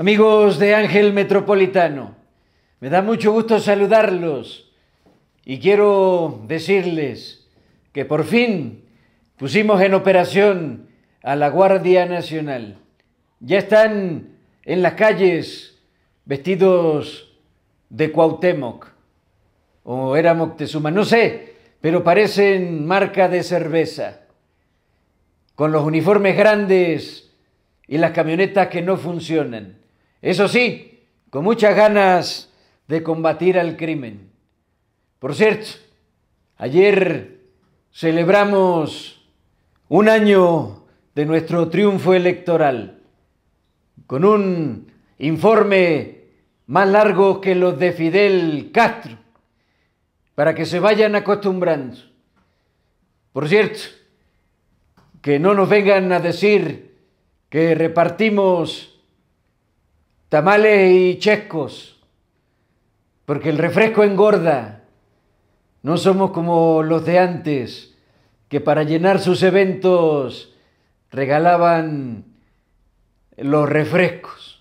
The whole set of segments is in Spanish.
Amigos de Ángel Metropolitano, me da mucho gusto saludarlos y quiero decirles que por fin pusimos en operación a la Guardia Nacional. Ya están en las calles vestidos de Cuauhtémoc o era Moctezuma, no sé, pero parecen marca de cerveza, con los uniformes grandes y las camionetas que no funcionan. Eso sí, con muchas ganas de combatir al crimen. Por cierto, ayer celebramos un año de nuestro triunfo electoral con un informe más largo que los de Fidel Castro, para que se vayan acostumbrando. Por cierto, que no nos vengan a decir que repartimos tamales y chescos, porque el refresco engorda. No somos como los de antes, que para llenar sus eventos regalaban los refrescos.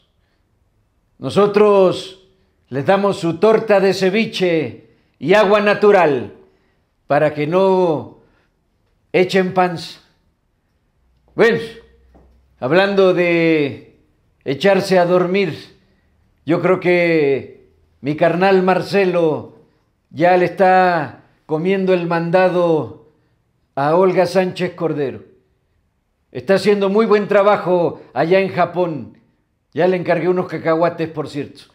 Nosotros les damos su torta de ceviche y agua natural para que no echen panza. Bueno, hablando de echarse a dormir. Yo creo que mi carnal Marcelo ya le está comiendo el mandado a Olga Sánchez Cordero. Está haciendo muy buen trabajo allá en Japón. Ya le encargué unos cacahuates, por cierto.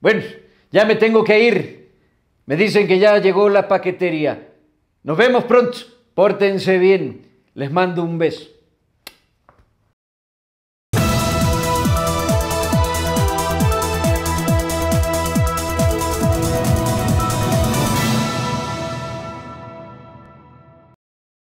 Bueno, ya me tengo que ir. Me dicen que ya llegó la paquetería. Nos vemos pronto. Pórtense bien. Les mando un beso.